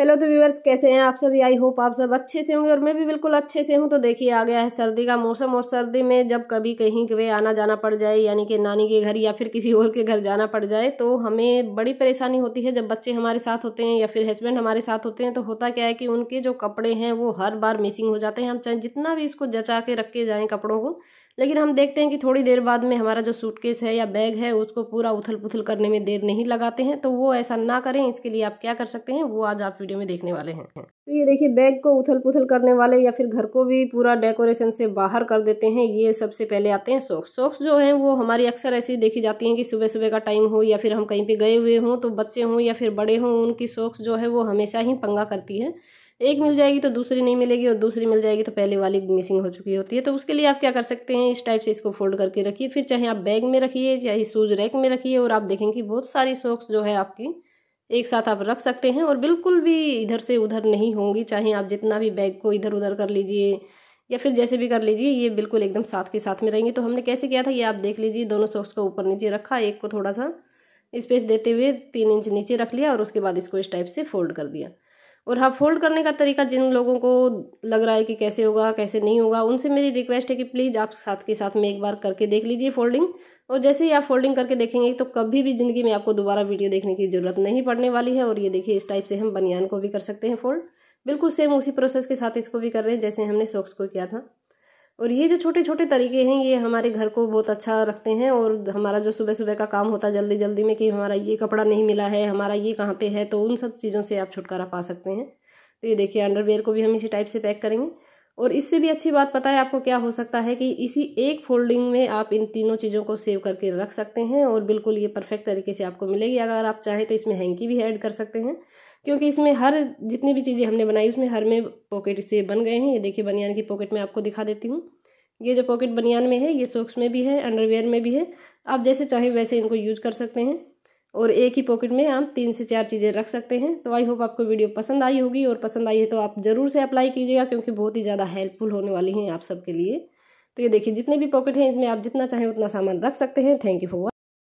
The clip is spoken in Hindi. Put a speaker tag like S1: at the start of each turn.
S1: हेलो तो व्यूवर्स कैसे हैं आप सभी आई होप आप सब अच्छे से होंगे और मैं भी बिल्कुल अच्छे से हूं तो देखिए आ गया है सर्दी का मौसम और सर्दी में जब कभी कहीं कभी आना जाना पड़ जाए यानी कि नानी के घर या फिर किसी और के घर जाना पड़ जाए तो हमें बड़ी परेशानी होती है जब बच्चे हमारे साथ होते हैं या फिर हस्बैंड हमारे साथ होते हैं तो होता क्या है कि उनके जो कपड़े हैं वो हर बार मिसिंग हो जाते हैं हम चाहे जितना भी इसको जचा के रख के जाएँ कपड़ों को लेकिन हम देखते हैं कि थोड़ी देर बाद में हमारा जो सूटकेस है या बैग है उसको पूरा उथल पुथल करने में देर नहीं लगाते हैं तो वो ऐसा ना करें इसके लिए आप क्या कर सकते हैं वो आज आप वीडियो में देखने वाले हैं तो ये देखिए बैग को उथल पुथल करने वाले या फिर घर को भी पूरा डेकोरेशन से बाहर कर देते हैं ये सबसे पहले आते हैं सॉक्स सॉक्स जो हैं वो हमारी अक्सर ऐसी देखी जाती हैं कि सुबह सुबह का टाइम हो या फिर हम कहीं पे गए हुए हों तो बच्चे हों या फिर बड़े हों उनकी सॉक्स जो है वो हमेशा ही पंगा करती है एक मिल जाएगी तो दूसरी नहीं मिलेगी और दूसरी मिल जाएगी तो पहले वाली मिसिंग हो चुकी होती है तो उसके लिए आप क्या कर सकते हैं इस टाइप से इसको फोल्ड करके रखिए फिर चाहे आप बैग में रखिए चाहे शूज़ रैक में रखिए और आप देखेंगे बहुत सारी सॉक्स जो है आपकी एक साथ आप रख सकते हैं और बिल्कुल भी इधर से उधर नहीं होंगी चाहे आप जितना भी बैग को इधर उधर कर लीजिए या फिर जैसे भी कर लीजिए ये बिल्कुल एकदम साथ के साथ में रहेंगे तो हमने कैसे किया था ये आप देख लीजिए दोनों सॉक्स को ऊपर नीचे रखा एक को थोड़ा सा स्पेस देते हुए तीन इंच नीचे रख लिया और उसके बाद इसको इस टाइप से फोल्ड कर दिया और हाँ फोल्ड करने का तरीका जिन लोगों को लग रहा है कि कैसे होगा कैसे नहीं होगा उनसे मेरी रिक्वेस्ट है कि प्लीज़ आप साथ के साथ में एक बार करके देख लीजिए फोल्डिंग और जैसे ही आप फोल्डिंग करके देखेंगे तो कभी भी ज़िंदगी में आपको दोबारा वीडियो देखने की ज़रूरत नहीं पड़ने वाली है और ये देखिए इस टाइप से हम बनियान को भी कर सकते हैं फोल्ड बिल्कुल सेम उसी प्रोसेस के साथ इसको भी कर रहे हैं जैसे हमने सॉक्स को किया था और ये जो छोटे छोटे तरीके हैं ये हमारे घर को बहुत अच्छा रखते हैं और हमारा जो सुबह सुबह का काम होता है जल्दी जल्दी में कि हमारा ये कपड़ा नहीं मिला है हमारा ये कहाँ पे है तो उन सब चीज़ों से आप छुटकारा पा सकते हैं तो ये देखिए अंडरवेयर को भी हम इसी टाइप से पैक करेंगे और इससे भी अच्छी बात पता है आपको क्या हो सकता है कि इसी एक फोल्डिंग में आप इन तीनों चीज़ों को सेव करके रख सकते हैं और बिल्कुल ये परफेक्ट तरीके से आपको मिलेगी अगर आप चाहें तो इसमें हैंकी भी ऐड कर सकते हैं क्योंकि इसमें हर जितनी भी चीज़ें हमने बनाई उसमें हर में पॉकेट से बन गए हैं ये देखिए बनियान की पॉकेट में आपको दिखा देती हूँ ये जो पॉकेट बनियान में है ये सॉक्स में भी है अंडरवेयर में भी है आप जैसे चाहें वैसे इनको यूज कर सकते हैं और एक ही पॉकेट में आप तीन से चार चीज़ें रख सकते हैं तो आई होप आपको वीडियो पसंद आई होगी और पसंद आई है तो आप ज़रूर से अप्लाई कीजिएगा क्योंकि बहुत ही ज़्यादा हेल्पफुल होने वाली हैं आप सबके लिए तो ये देखिए जितने भी पॉकेट हैं इसमें आप जितना चाहें उतना सामान रख सकते हैं थैंक यू फॉर